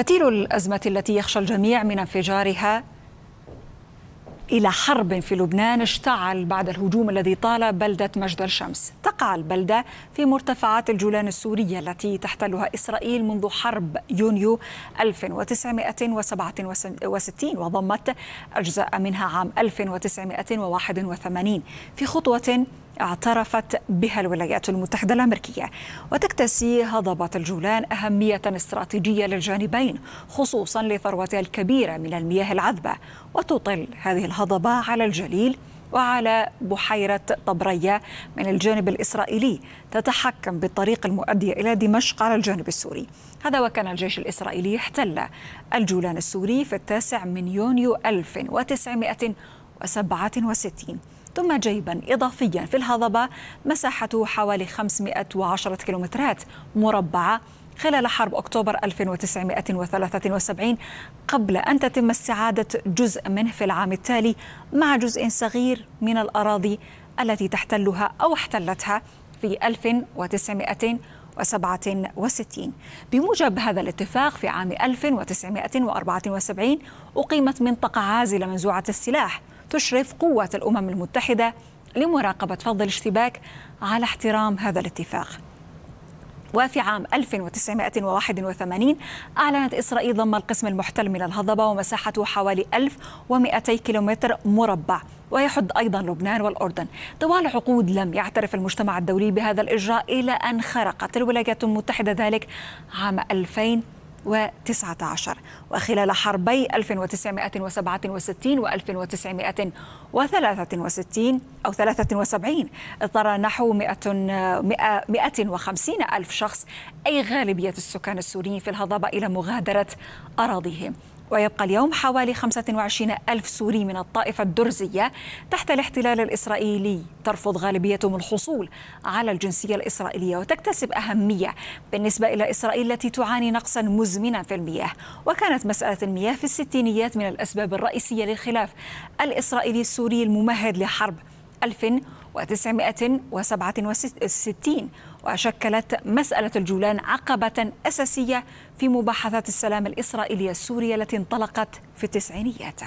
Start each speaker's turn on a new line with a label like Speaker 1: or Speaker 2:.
Speaker 1: فتيل الازمه التي يخشى الجميع من انفجارها الى حرب في لبنان اشتعل بعد الهجوم الذي طال بلده مجد الشمس تقع البلده في مرتفعات الجولان السوريه التي تحتلها اسرائيل منذ حرب يونيو 1967 وضمت اجزاء منها عام 1981 في خطوه اعترفت بها الولايات المتحدة الأمريكية وتكتسي هضبة الجولان أهمية استراتيجية للجانبين خصوصا لثروتها الكبيرة من المياه العذبة وتطل هذه الهضبة على الجليل وعلى بحيرة طبرية من الجانب الإسرائيلي تتحكم بالطريق المؤدي إلى دمشق على الجانب السوري هذا وكان الجيش الإسرائيلي احتل الجولان السوري في التاسع من يونيو 1967 ثم جيبا إضافيا في الهضبة مساحته حوالي 510 كيلومترات مربعة خلال حرب أكتوبر 1973 قبل أن تتم استعادة جزء منه في العام التالي مع جزء صغير من الأراضي التي تحتلها أو احتلتها في 1967 بموجب هذا الاتفاق في عام 1974 أقيمت منطقة عازلة منزوعة السلاح تشرف قوة الأمم المتحدة لمراقبة فض الاشتباك على احترام هذا الاتفاق وفي عام 1981 أعلنت إسرائيل ضم القسم المحتل من الهضبة ومساحته حوالي 1200 كيلومتر مربع ويحد أيضا لبنان والأردن طوال عقود لم يعترف المجتمع الدولي بهذا الإجراء إلى أن خرقت الولايات المتحدة ذلك عام 2000 2019 وخلال حربي 1967 و 1963 أو 73 اضطر نحو 150 ألف شخص أي غالبية السكان السوريين في الهضبة إلى مغادرة أراضيهم ويبقى اليوم حوالي 25 ألف سوري من الطائفة الدرزية تحت الاحتلال الإسرائيلي ترفض غالبيتهم الحصول على الجنسية الإسرائيلية وتكتسب أهمية بالنسبة إلى إسرائيل التي تعاني نقصا مزمنا في المياه وكانت مسألة المياه في الستينيات من الأسباب الرئيسية للخلاف الإسرائيلي السوري الممهد لحرب 1967 وشكلت مسألة الجولان عقبة أساسية في مباحثات السلام الإسرائيلية السورية التي انطلقت في التسعينيات